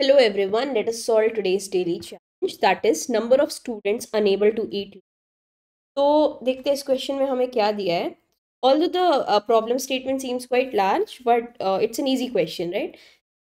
Hello everyone, let us solve today's daily challenge that is number of students unable to eat. तो देखते हैं इस question में हमें क्या दिया है although the problem statement seems quite large but it's an easy question right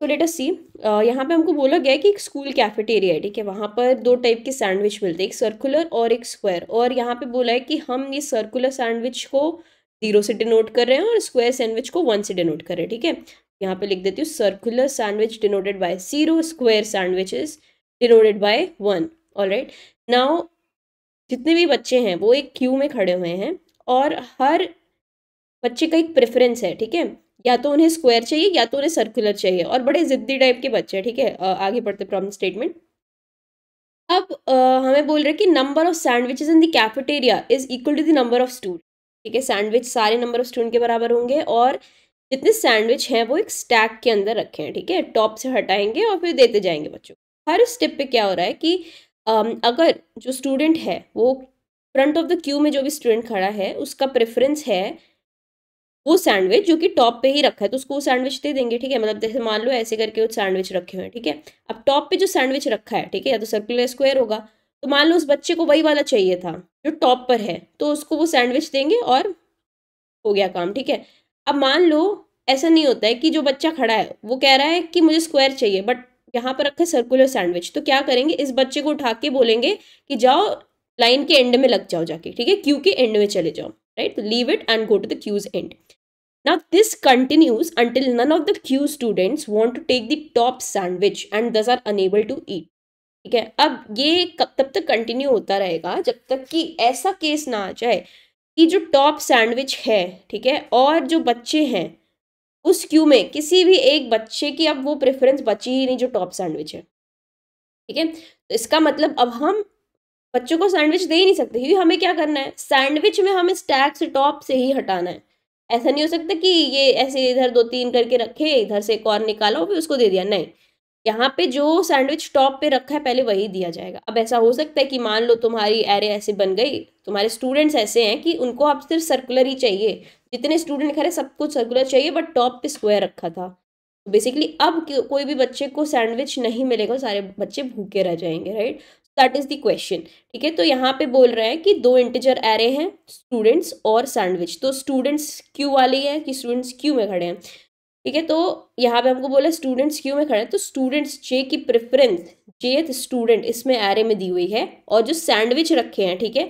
तो लेट अस सी यहाँ पे हमको बोला गया कि एक स्कूल कैफेटेरिया है ठीक है वहाँ पर दो टाइप के सैंडविच मिलते हैं एक सर्कुलर और एक स्क्वायर और यहाँ पे बोला है कि हम ये सर्कुलर सैंडविच को जीरो से डिनोट कर रहे हैं और स्क्वायर सैंडविच को वन से डिनोट कर रहे हैं ठीक है यहाँ पे लिख देती हूँ circular sandwich denoted by zero square sandwiches denoted by one all right now जितने भी बच्चे हैं वो एक क्यू में खड़े हुए हैं और हर बच्चे का एक प्रेफरेंस है ठीक है या तो उन्हें स्क्वायर चाहिए या तो उन्हें सर्कुलर चाहिए और बड़े ज़िद्दी टाइप के बच्चे हैं ठीक है आ, आगे पढ़ते प्रॉब्लम स्टेटमेंट अब आ, हमें बोल रहे हैं कि number of sandwiches in the cafeteria is equal to the number of student ठीक है सैंडविच सारे नंबर ऑफ स्टूडेंट के बराबर होंगे और जितने सैंडविच हैं वो एक स्टैक के अंदर रखे हैं ठीक है टॉप से हटाएंगे और फिर देते जाएंगे बच्चों हर स्टेप पे क्या हो रहा है कि अगर जो स्टूडेंट है वो फ्रंट ऑफ द क्यू में जो भी स्टूडेंट खड़ा है उसका प्रेफरेंस है वो सैंडविच जो कि टॉप पे ही रखा है तो उसको वो सैंडविच दे देंगे ठीक है मतलब जैसे मान लो ऐसे करके वो सैंडविच रखे हुए हैं ठीक है अब टॉप पे जो सैंडविच रखा है ठीक है या तो सर्कुलर स्क्वायर होगा तो मान लो उस बच्चे को वही वाला चाहिए था जो टॉप पर है तो उसको वो सैंडविच देंगे और हो गया काम ठीक है अब मान लो ऐसा नहीं होता है कि जो बच्चा खड़ा है वो कह रहा है कि मुझे स्क्वायर चाहिए बट यहाँ पर रखा सर्कुलर सैंडविच तो क्या करेंगे इस बच्चे को उठा के बोलेंगे कि जाओ लाइन के एंड में लग जाओ जाके ठीक है क्यू के एंड में चले जाओ right leave it and go to the queues and now this continues until none of the queue students want to take the top sandwich and thus are unable to eat ठीक है अब ये कब तब तक कंटिन्यू होता रहेगा जब तक कि ऐसा केस ना आ जाए कि जो टॉप सैंडविच है ठीक है और जो बच्चे हैं उस क्यू में किसी भी एक बच्चे की अब वो प्रेफरेंस बची ही नहीं जो टॉप सैंडविच है ठीक है तो इसका मतलब अब हम बच्चों को सैंडविच दे ही नहीं सकते क्योंकि हमें क्या करना है सैंडविच में हमें स्टैक से टॉप से ही हटाना है ऐसा नहीं हो सकता कि ये ऐसे इधर दो तीन करके रखे इधर से एक और निकालो फिर उसको दे दिया नहीं यहाँ पे जो सैंडविच टॉप पे रखा है पहले वही दिया जाएगा अब ऐसा हो सकता है कि मान लो तुम्हारी एरे ऐसे बन गई तुम्हारे स्टूडेंट्स ऐसे हैं कि उनको आप सिर्फ सर्कुलर ही चाहिए जितने स्टूडेंट खड़े सब कुछ सर्कुलर चाहिए बट टॉप पे स्क्वायर रखा था तो बेसिकली अब कोई भी बच्चे को सैंडविच नहीं मिलेगा सारे बच्चे भूखे रह जाएंगे right that is the question ठीक है तो यहाँ पे बोल रहे हैं कि दो इंटीजर एरे हैं स्टूडेंट्स और सैंडविच तो स्टूडेंट्स क्यू वाले हैं कि स्टूडेंट्स क्यू में खड़े हैं ठीक है तो यहाँ पे हमको बोला स्टूडेंट्स क्यू में खड़े हैं तो स्टूडेंट्स जे की प्रेफरेंस जे स्टूडेंट इसमें एरे में दी हुई है और जो सैंडविच रखे हैं ठीक है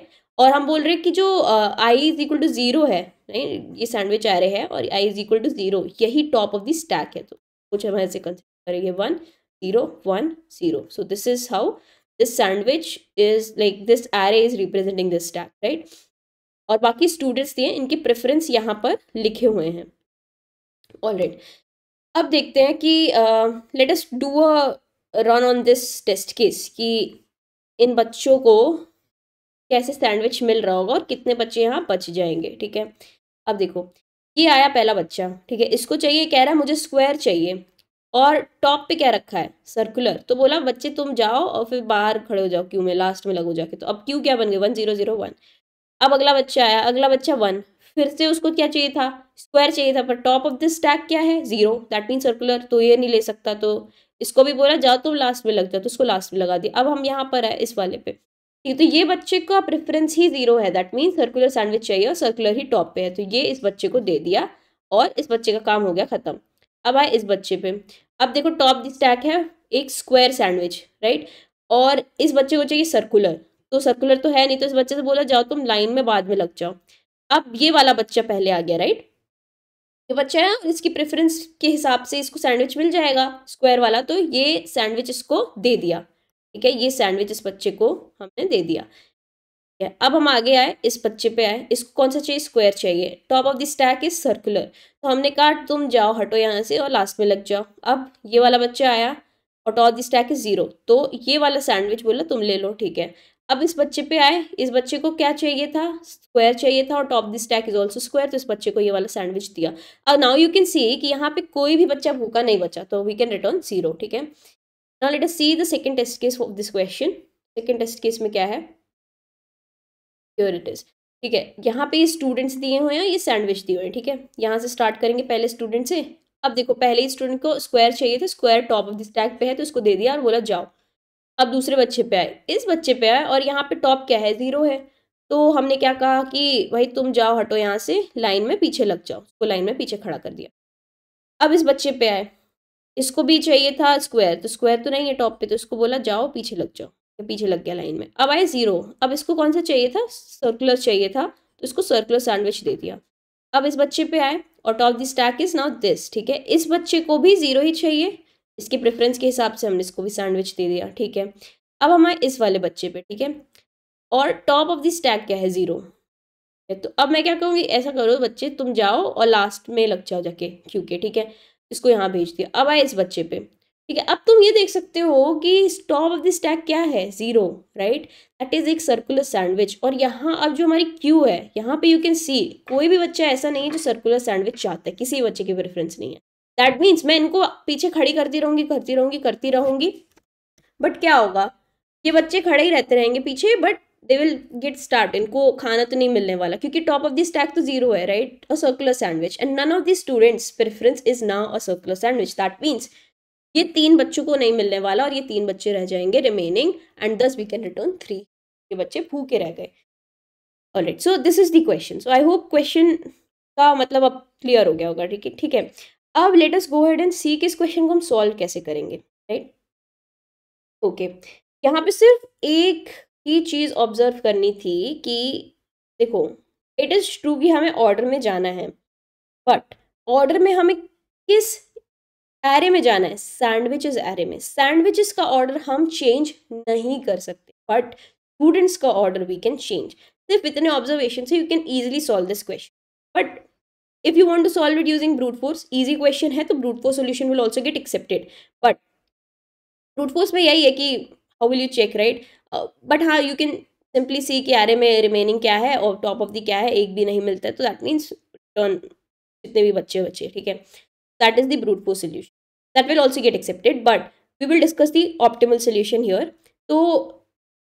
और हम बोल रहे हैं कि जो i is equal to zero है नहीं ये सैंडविच एरे है और i is equal to zero यही टॉप ऑफ द स्टैक है तो कुछ हम ऐसे कंसिडर करेंगे one zero one zero so this is how this sandwich is like this array is representing this stack right और बाकी स्टूडेंट्स दिए इनके प्रेफरेंस यहाँ पर लिखे हुए हैं ऑल राइट अब देखते हैं कि let's do a run on this test case कि इन बच्चों को कैसे सैंडविच मिल रहा होगा और कितने बच्चे यहाँ बच जाएंगे ठीक है अब देखो ये आया पहला बच्चा ठीक है इसको चाहिए कह रहा है मुझे स्क्वायर चाहिए और टॉप पे क्या रखा है सर्कुलर तो बोला बच्चे तुम जाओ और फिर बाहर खड़े हो जाओ क्यू में लास्ट में लगो जाके तो अब क्यू क्या बन गए वन जीरो जीरो वन अब अगला बच्चा आया अगला बच्चा वन फिर से उसको क्या चाहिए था स्क्वायर चाहिए था पर टॉप ऑफ द स्टैक क्या है जीरो दैट मीन सर्कुलर तो ये नहीं ले सकता तो इसको भी बोला जाओ तो लास्ट में लग जाओ तो उसको लास्ट में लगा दिया अब हम यहाँ पर है इस वाले पे ठीक तो ये बच्चे का प्रेफरेंस ही जीरो है दैट मीन सर्कुलर सैंडविच चाहिए और सर्कुलर ही टॉप पे है तो ये इस बच्चे को दे दिया और इस बच्चे का काम हो गया खत्म अब आए इस बच्चे पे अब देखो टॉप स्टैक है एक स्क्वायर सैंडविच राइट और इस बच्चे को चाहिए सर्कुलर तो सर्कुलर तो है नहीं तो इस बच्चे से बोला जाओ तुम लाइन में बाद में लग जाओ अब ये वाला बच्चा पहले आ गया राइट ये बच्चा है इसकी प्रेफरेंस के हिसाब से इसको सैंडविच मिल जाएगा स्क्वायर वाला तो ये सैंडविच इसको दे दिया ठीक है ये सैंडविच इस बच्चे को हमने दे दिया ठीक है अब हम आगे आए इस बच्चे पे आए इसको कौन सा चाहिए स्क्वायर चाहिए top of the stack is circular तो हमने कहा तुम जाओ हटो यहाँ से और लास्ट में लग जाओ अब ये वाला बच्चा आया और top the stack is zero तो ये वाला सैंडविच बोला तुम ले लो ठीक है अब इस बच्चे पे आए इस बच्चे को क्या चाहिए था स्क्वायर चाहिए था और top the stack is also square तो इस बच्चे को ये वाला सैंडविच दिया अब नाउ यू कैन सी कि यहाँ पे कोई भी बच्चा भूखा नहीं बचा तो वी कैन रिटर्न जीरो ठीक है now let us see the second test case of this question second test case में क्या है प्योर इट इज़ ठीक है यहाँ पे स्टूडेंट्स दिए हुए हैं ये सैंडविच दिए हुए हैं ठीक है यहाँ से स्टार्ट करेंगे पहले स्टूडेंट से अब देखो पहले ही स्टूडेंट को स्क्वायर चाहिए था square top of the stack पे है तो उसको दे दिया और बोला जाओ अब दूसरे बच्चे पे आए इस बच्चे पे आए और यहाँ पे टॉप क्या है ज़ीरो है तो हमने क्या कहा कि भाई तुम जाओ हटो यहाँ से लाइन में पीछे लग जाओ उसको लाइन में पीछे खड़ा कर दिया अब इस बच्चे पे आए इसको भी चाहिए था स्क्वायर तो स्क्वायर तो नहीं है टॉप पे तो इसको बोला जाओ पीछे लग जाओ तो पीछे लग गया लाइन में अब आए ज़ीरो अब इसको कौन सा चाहिए था सर्कुलर चाहिए था तो इसको सर्कुलर सैंडविच दे दिया अब इस बच्चे पे आए और top the stack is now this ठीक है इस बच्चे को भी ज़ीरो ही चाहिए इसकी प्रेफरेंस के हिसाब से हमने इसको भी सैंडविच दे दिया ठीक है अब आए इस वाले बच्चे पे ठीक है और टॉप ऑफ द स्टैक क्या है ज़ीरो तो अब मैं क्या कहूँगी ऐसा करो बच्चे तुम जाओ और लास्ट में लग जाओ जाके क्योंकि ठीक है इसको यहाँ भेज दिया अब आए इस बच्चे पे ठीक है अब तुम ये देख सकते हो कि टॉप ऑफ द स्टैक क्या है ज़ीरो राइट दैट इज़ एक सर्कुलर सैंडविच और यहाँ अब जो हमारी क्यू है यहाँ पे यू कैन सी कोई भी बच्चा ऐसा नहीं है जो सर्कुलर सैंडविच चाहता है किसी बच्चे की प्रेफरेंस नहीं है दैट मीन्स मैं इनको पीछे खड़ी करती रहूँगी करती रहूँगी करती रहूँगी बट क्या होगा ये बच्चे खड़े ही रहते रहेंगे पीछे but they will get start इनको खाना तो नहीं मिलने वाला क्योंकि टॉप ऑफ द स्टैक तो जीरो है right a circular sandwich and none of the students preference is now a circular sandwich that means ये तीन बच्चों को नहीं मिलने वाला और ये तीन बच्चे रह जाएंगे remaining and thus we can return three ये बच्चे भूखे रह गए alright so this is the question so I hope question का मतलब अब क्लियर हो गया होगा ठीक है ठीक है अब let's go head and see के इस क्वेश्चन को हम सॉल्व कैसे करेंगे राइट ओके यहाँ पे सिर्फ एक ही चीज़ ऑब्जर्व करनी थी कि देखो इट इज़ ट्रू कि हमें ऑर्डर में जाना है बट ऑर्डर में हमें किस एरे में जाना है सैंडविचेस एरे में सैंडविचेस का ऑर्डर हम चेंज नहीं कर सकते बट स्टूडेंट्स का ऑर्डर वी कैन चेंज सिर्फ इतने ऑब्जर्वेशन से you can easily solve this question but if you want to solve it using brute force easy question है तो brute force solution will also get accepted but brute force में यही है कि how will you check right but हाँ you can simply सी कि आर में रिमेनिंग क्या है और टॉप ऑफ द क्या है एक भी नहीं मिलता है तो दैट मीन्स टर्न जितने भी बच्चे बच्चे ठीक है that is the brute force solution that will also get accepted but we will discuss the optimal solution here तो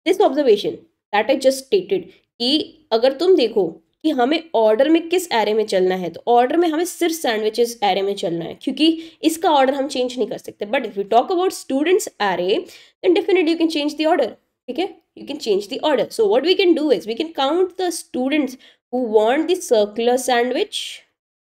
this observation that is just stated कि अगर तुम देखो कि हमें ऑर्डर में किस एरे में चलना है तो ऑर्डर में हमें सिर्फ सैंडविचेस एरे में चलना है क्योंकि इसका ऑर्डर हम चेंज नहीं कर सकते but if you talk about students array then definite you can change the order ठीक है you can change the order so what we can do is we can count the students who want the circular sandwich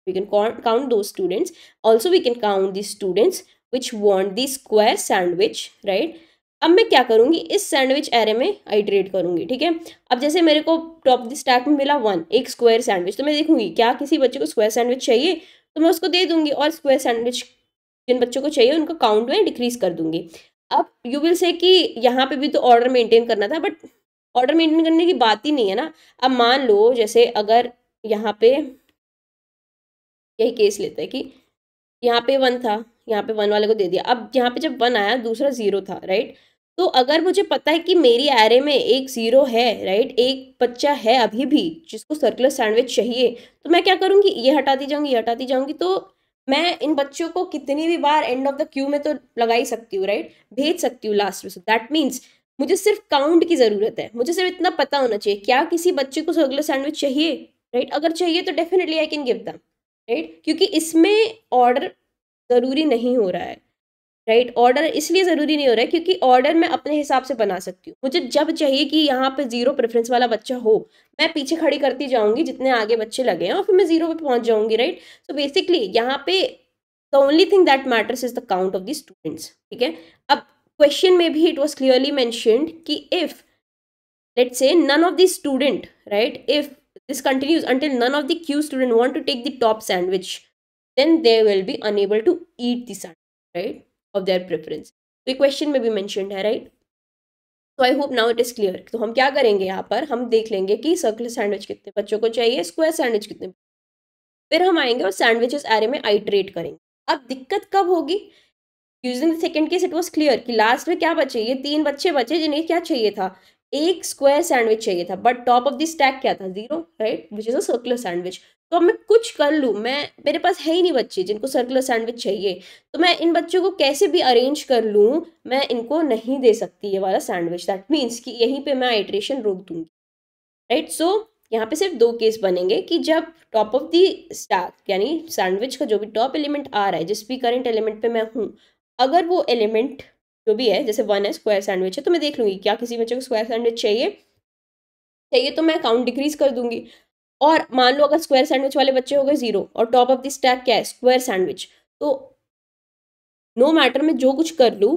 we can count those students also we can count the students which want the square sandwich right अब मैं क्या करूँगी इस sandwich array में iterate करूँगी ठीक है अब जैसे मेरे को टॉप द स्टैक में मिला वन एक स्क्वायर सैंडविच तो मैं देखूँगी क्या किसी बच्चे को स्क्वायर सैंडविच चाहिए तो मैं उसको दे दूँगी और स्क्वायर सैंडविच जिन बच्चों को चाहिए उनका काउंट में डिक्रीज कर दूँगी अब यू विल से कि यहाँ पे भी तो ऑर्डर मेनटेन करना था बट ऑर्डर मेनटेन करने की बात ही नहीं है ना अब मान लो जैसे अगर यहाँ पे यही केस लेते हैं कि यहाँ पे वन था यहाँ पे वन वाले को दे दिया अब यहाँ पे जब वन आया दूसरा जीरो था राइट तो अगर मुझे पता है कि मेरी एरे में एक ज़ीरो है राइट एक बच्चा है अभी भी जिसको सर्कुलर सैंडविच चाहिए तो मैं क्या करूँगी ये हटाती जाऊँगी ये हटाती जाऊँगी तो मैं इन बच्चों को कितनी भी बार एंड ऑफ द क्यू में तो लगा ही सकती हूँ राइट भेज सकती हूँ लास्ट में सो दैट मीन्स मुझे सिर्फ काउंट की ज़रूरत है मुझे सिर्फ इतना पता होना चाहिए क्या किसी बच्चे को सर्कुलर सैंडविच चाहिए राइट अगर चाहिए तो definitely I can give them right क्योंकि इसमें ऑर्डर ज़रूरी नहीं हो रहा है राइट ऑर्डर इसलिए ज़रूरी नहीं हो रहा है क्योंकि ऑर्डर मैं अपने हिसाब से बना सकती हूँ मुझे जब चाहिए कि यहाँ पे जीरो प्रेफरेंस वाला बच्चा हो मैं पीछे खड़ी करती जाऊँगी जितने आगे बच्चे लगे हैं और फिर मैं जीरो पे पहुंच जाऊंगी राइट सो बेसिकली यहाँ पे the only thing that matters is the count of the students ठीक है अब क्वेश्चन में भी इट वॉज क्लियरली मैंशनड कि if let say none of the student right if this continues until none of the queue student want to take the top sandwich then they will be unable to eat the of their preference तो ये question में भी mention है right तो I hope now it is clear तो हम क्या करेंगे यहाँ पर हम देख लेंगे कि सर्कुलर सैंडविच कितने बच्चों को चाहिए स्क्वायर सैंडविच कितने फिर हम आएंगे और सैंडविचेस एरे में आइट्रेट करेंगे अब दिक्कत कब होगी using the second case it was clear कि लास्ट में क्या बचे ये तीन बच्चे बचे जिन्हें क्या चाहिए था एक स्क्वायर सैंडविच चाहिए था but top of the stack क्या था zero right which is a circular sandwich तो मैं कुछ कर लूँ मैं मेरे पास है ही नहीं बच्चे जिनको सर्कुलर सैंडविच चाहिए तो मैं इन बच्चों को कैसे भी अरेंज कर लूँ मैं इनको नहीं दे सकती ये वाला सैंडविच दैट मीन्स कि यहीं पे मैं आइट्रेशन रोक दूंगी राइट सो यहाँ पे सिर्फ दो केस बनेंगे कि जब टॉप ऑफ दी स्टैक यानी सैंडविच का जो भी टॉप एलिमेंट आ रहा है जिस भी करंट एलिमेंट पे मैं हूँ अगर वो एलिमेंट जो भी है जैसे वन है स्क्वायर सैंडविच है तो मैं देख लूँगी क्या किसी बच्चे को स्क्वायर सैंडविच चाहिए चाहिए तो मैं काउंट डिक्रीज कर दूंगी और मान लो अगर स्क्वायर सैंडविच वाले बच्चे हो गए जीरो और टॉप ऑफ द स्टैक क्या है स्क्वायर सैंडविच तो नो no मैटर मैं जो कुछ कर लूँ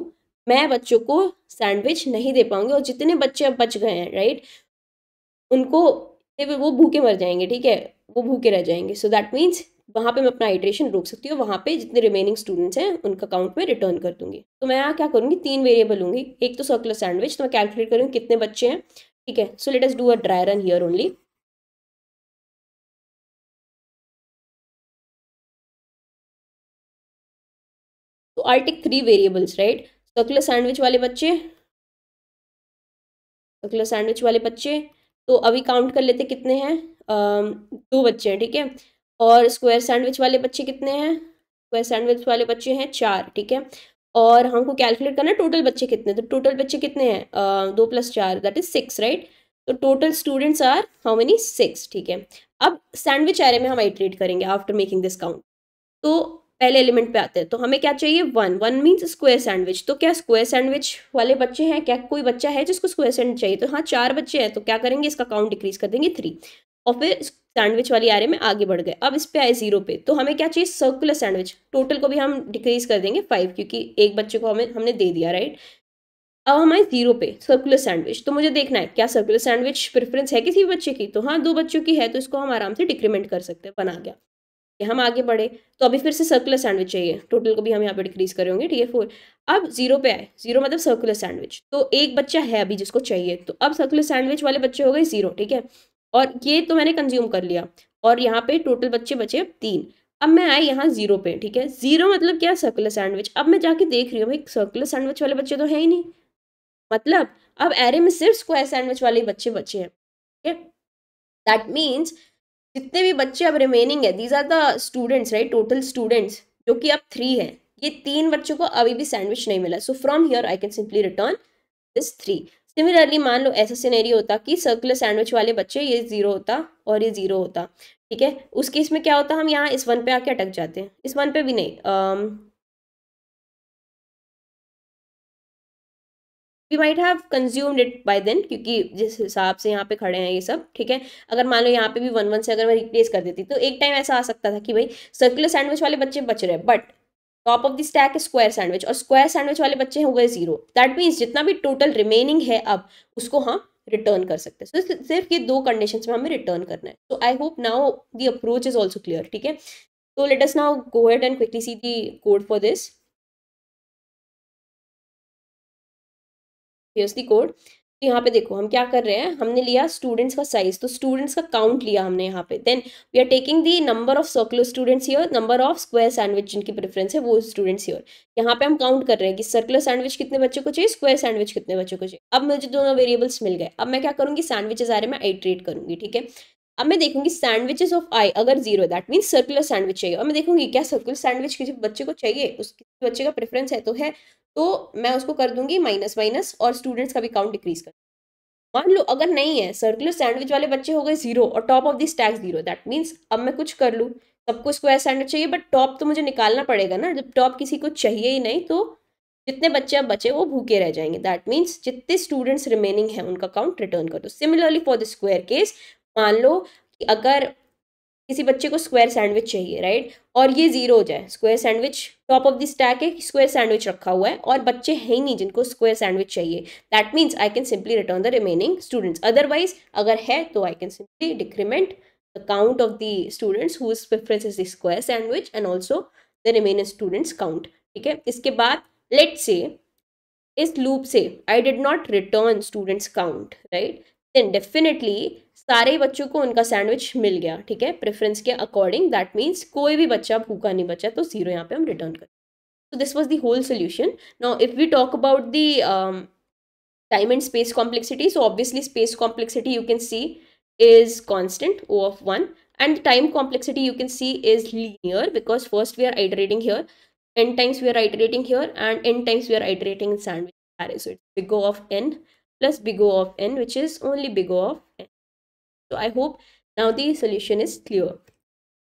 मैं बच्चों को सैंडविच नहीं दे पाऊंगी और जितने बच्चे अब बच गए हैं राइट उनको वो भूखे मर जाएंगे ठीक है वो भूखे रह जाएंगे सो दैट मीन्स वहाँ पे मैं अपना हाइड्रेशन रोक सकती हूँ वहाँ पे जितने रिमेनिंग स्टूडेंट्स हैं उनका काउंट में रिटर्न कर दूंगी तो मैं यहाँ क्या करूँगी तीन वेरिएबल लूँगी एक तो सर्कुलर सैंडविच तो मैं कैलकुलेट करूँगी कितने बच्चे हैं ठीक है so let's do a dry run here only I take three variables right circular sandwich वाले बच्चे सर्कुलर सैंडविच वाले बच्चे तो अभी काउंट कर लेते कितने हैं दो बच्चे हैं ठीक है ठीके? और स्क्वायर सैंडविच वाले बच्चे कितने हैं स्क्वायर सैंडविच वाले बच्चे हैं चार ठीक है और हमको कैलकुलेट करना है टोटल बच्चे कितने तो टोटल बच्चे कितने हैं दो प्लस चार दैट इज सिक्स राइट तो total students are how many six ठीक है अब सैंडविच एरे में हम आइट्रेट करेंगे आफ्टर मेकिंग दिस काउंट तो पहले एलिमेंट पे आते हैं तो हमें क्या चाहिए one one means square sandwich तो क्या स्क्वायर सैंडविच वाले बच्चे हैं क्या कोई बच्चा है जिसको स्क्वायर सैंडविच चाहिए तो हाँ चार बच्चे हैं तो क्या करेंगे इसका काउंट डिक्रीज कर देंगे थ्री और फिर सैंडविच वाली आरे में आगे बढ़ गए अब इस पे आए जीरो पे तो हमें क्या चाहिए सर्कुलर सैंडविच टोटल को भी हम डिक्रीज कर देंगे फाइव क्योंकि एक बच्चे को हमें हमने दे दिया राइट अब हमारे जीरो पे सर्कुलर सैंडविच तो मुझे देखना है क्या सर्कुलर सैंडविच प्रेफरेंस है किसी बच्चे की तो हाँ दो बच्चों की है तो इसको हम आराम से डिक्रीमेंट कर सकते हैं बना गया कि हम आगे बढ़े तो अभी फिर से सर्कुलर सैंडविच चाहिए टोटल को भी हम यहाँ पे डिक्रीज करें होंगे ठीक है फोर अब जीरो पे आए जीरो मतलब सर्कुलर सैंडविच तो एक बच्चा है अभी जिसको चाहिए तो अब सर्कुलर सैंडविच वाले बच्चे हो गए जीरो ठीक है और ये तो मैंने कंज्यूम कर लिया और यहाँ पे टोटल बच्चे बचे तीन अब मैं आई यहाँ जीरो पे ठीक है जीरो मतलब क्या सर्कुलर सैंडविच अब मैं जाके देख रही हूँ भाई सर्कुलर सैंडविच वाले बच्चे तो है ही नहीं मतलब अब एरे में सिर्फ स्क्वायर सैंडविच वाले बच्चे बचे हैं ठीक है दैट मीन्स जितने भी बच्चे अब रिमेनिंग है these are the students right total students जो कि अब थ्री है ये तीन बच्चों को अभी भी सैंडविच नहीं मिला so from here I can simply return this three similarly मान लो ऐसा सिनेरियो होता कि सर्कुलर सैंडविच वाले बच्चे ये जीरो होता और ये जीरो होता ठीक है उस केस में क्या होता हम यहाँ इस वन पे आके अटक जाते हैं इस वन पे भी नहीं um, we might have consumed it by then क्योंकि जिस हिसाब से यहाँ पे खड़े हैं ये सब ठीक है अगर मान लो यहाँ पे भी वन वन से अगर मैं रिप्लेस कर देती तो एक टाइम ऐसा आ सकता था कि भाई सर्कुलर सैंडविच वाले बच्चे बच रहे हैं but top of the stack square sandwich और स्क्वायर सैंडविच वाले बच्चे हो गए जीरो दैट मीन्स जितना भी टोटल रिमेनिंग है अब उसको हम रिटर्न कर सकते हैं so, सिर्फ ये दो कंडीशन में हमें रिटर्न करना है so I hope now the approach is also clear ठीक है तो let us now go head and quickly see the code for this here's the code तो यहाँ पे देखो हम क्या कर रहे हैं हमने लिया स्टूडेंट्स का साइज तो स्टूडेंट्स का काउंट लिया हमने यहाँ पे then we are taking the number of circular students here number of square sandwich जिनकी प्रेफरेंस है वो स्टूडेंट्स हियर यहाँ पे हम काउंट कर रहे हैं कि सर्कुलर सैंडविच कितने बच्चों को चाहिए स्क्वायर सैंडविच कितने बच्चों को चाहिए अब मुझे दोनों वेरिएबल्स मिल गए अब मैं क्या करूँगी सैंडविचेस आर में आइट्रेट करूँगी ठीक है अब मैं देखूंगी सैंडविचेस ऑफ आई अगर zero that mean circular sandwich चाहिए और मैं देखूंगी क्या सर्कुलर सैंडविच किसी बच्चे को चाहिए उस बच्चे का प्रेफरेंस है तो है तो मैं उसको कर दूंगी माइनस माइनस और स्टूडेंट्स का भी काउंट डिक्रीज कर मान लो अगर नहीं है सर्कुलर सैंडविच वाले बच्चे हो गए जीरो और टॉप ऑफ दिस टैक्स जीरो दैट मीन्स अब मैं कुछ कर लूँ सबको स्क्वायर सैंडविच चाहिए बट टॉप तो मुझे निकालना पड़ेगा ना जब टॉप किसी को चाहिए ही नहीं तो जितने बच्चे अब बचे वो भूखे रह जाएंगे दैट मीन्स जितने स्टूडेंट्स रिमेनिंग हैं उनका काउंट रिटर्न कर दो similarly for the square case मान लो कि अगर किसी बच्चे को स्क्वायर सैंडविच चाहिए राइट और ये जीरो हो जाए square sandwich top of the stack है स्क्वायर सैंडविच रखा हुआ है और बच्चे हैं ही नहीं जिनको स्क्वायर सैंडविच चाहिए that means I can simply return the remaining students otherwise अगर है तो I can simply decrement the count of the students who preference is the square sandwich and also the remaining students count ठीक है इसके बाद let से इस loop से I did not return students count right then definitely सारे बच्चों को उनका सैंडविच मिल गया ठीक है प्रेफरेंस के अकॉर्डिंग दैट मीन्स कोई भी बच्चा भूखा नहीं बचा तो जीरो यहाँ पे हम रिटर्न करें so this was the whole solution now if we talk about the time and space complexity so obviously space complexity you can see is constant O of one and time complexity you can see is linear because first we are iterating here N times we are iterating here and N times we are iterating sandwich big O of N plus big O of N which is only बिगो of So I hope now the solution is clear.